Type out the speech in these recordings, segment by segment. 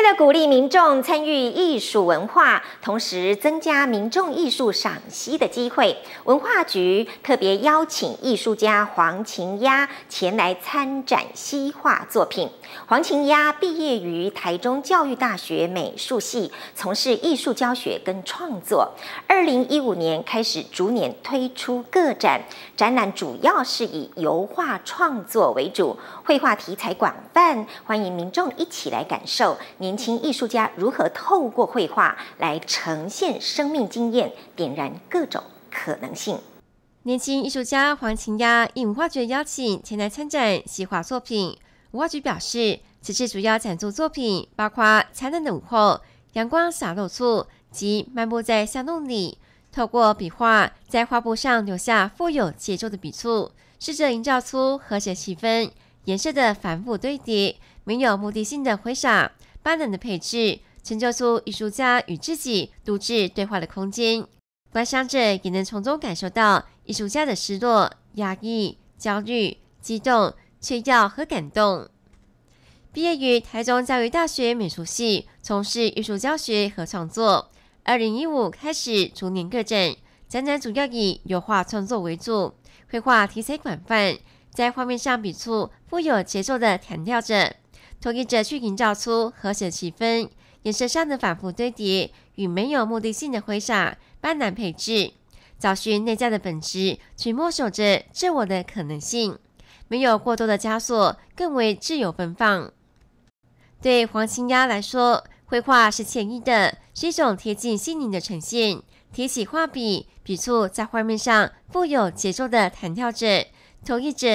为了鼓励民众参与艺术文化，同时增加民众艺术赏析的机会，文化局特别邀请艺术家黄晴鸭前来参展西画作品。黄晴鸭毕业于台中教育大学美术系，从事艺术教学跟创作。二零一五年开始逐年推出个展，展览主要是以油画创作为主，绘画题材广泛，欢迎民众一起来感受。你。年轻艺术家如何透过绘画来呈现生命经验，点燃各种可能性？年轻艺术家黄晴亚应文化局邀请前来参展，细画作品。文化局表示，此次主要展出作品包括《灿烂的午后》《阳光洒落处》及《漫步在巷弄里》。透过笔画在画布上留下富有节奏的笔触，试着营造出和谐气氛。颜色的反复堆叠，没有目的性的挥洒。斑斓的配置，成就出艺术家与自己独自对话的空间。观赏者也能从中感受到艺术家的失落、压抑、焦虑、激动、炫耀和感动。毕业于台中教育大学美术系，从事艺术教学和创作。二零一五开始逐年个展，展览主要以油画创作为主，绘画题材广泛，在画面上笔触富有节奏的弹跳着。同一者去营造出和谐气氛，颜色上的反复堆叠与没有目的性的挥洒，斑斓配置，找寻内在的本质，去摸索着自我的可能性。没有过多的枷锁，更为自由奔放。对黄青鸭来说，绘画是惬意的，是一种贴近心灵的呈现。提起画笔，笔触在画面上富有节奏的弹跳着，同意者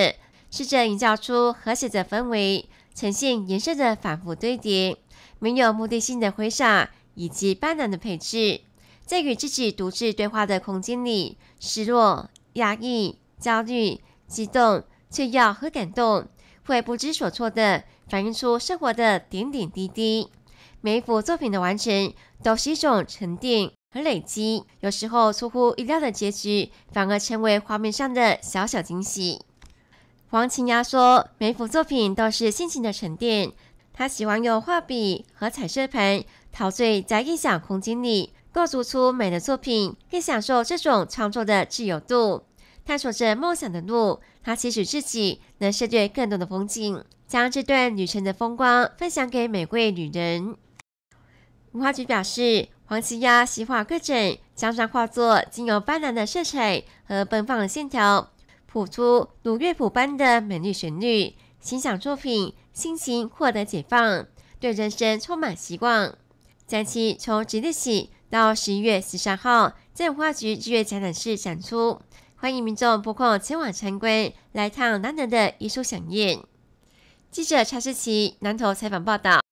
试着营造出和谐的氛围。呈现颜色的反复堆叠，没有目的性的挥洒，以及斑斓的配置，在与自己独自对话的空间里，失落、压抑、焦虑、激动、脆弱和感动，会不知所措地反映出生活的点点滴滴。每一幅作品的完成，都是一种沉淀和累积，有时候出乎意料的结局，反而成为画面上的小小惊喜。黄晴雅说：“每幅作品都是心情的沉淀。她喜欢用画笔和彩色盘，陶醉在印象空间里，构筑出美的作品，更享受这种创作的自由度，探索着梦想的路。她期许自己能涉略更多的风景，将这段旅程的风光分享给每位旅人。”文化局表示，黄琪雅喜画各种，将这画作尽有斑斓的色彩和奔放的线条。谱出如乐谱般的美丽旋律，欣赏作品，心情获得解放，对人生充满希望。展期从即日起到十一月十三号，在文化局艺术展览室展出，欢迎民众拨空前往参观，来趟难得的艺术飨宴。记者查士奇南投采访报道。